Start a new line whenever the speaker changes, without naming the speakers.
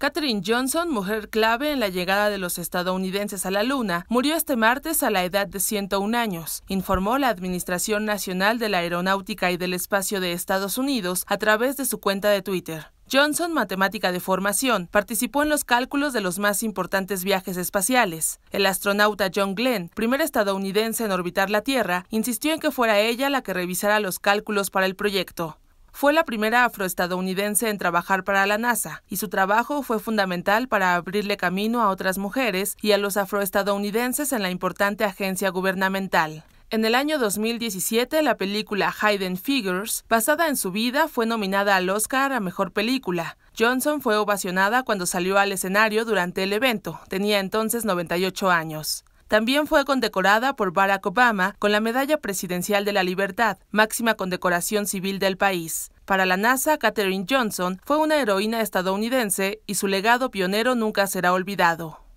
Katherine Johnson, mujer clave en la llegada de los estadounidenses a la Luna, murió este martes a la edad de 101 años, informó la Administración Nacional de la Aeronáutica y del Espacio de Estados Unidos a través de su cuenta de Twitter. Johnson, matemática de formación, participó en los cálculos de los más importantes viajes espaciales. El astronauta John Glenn, primer estadounidense en orbitar la Tierra, insistió en que fuera ella la que revisara los cálculos para el proyecto. Fue la primera afroestadounidense en trabajar para la NASA y su trabajo fue fundamental para abrirle camino a otras mujeres y a los afroestadounidenses en la importante agencia gubernamental. En el año 2017, la película Hidden Figures, basada en su vida, fue nominada al Oscar a Mejor Película. Johnson fue ovacionada cuando salió al escenario durante el evento. Tenía entonces 98 años. También fue condecorada por Barack Obama con la Medalla Presidencial de la Libertad, máxima condecoración civil del país. Para la NASA, Katherine Johnson fue una heroína estadounidense y su legado pionero nunca será olvidado.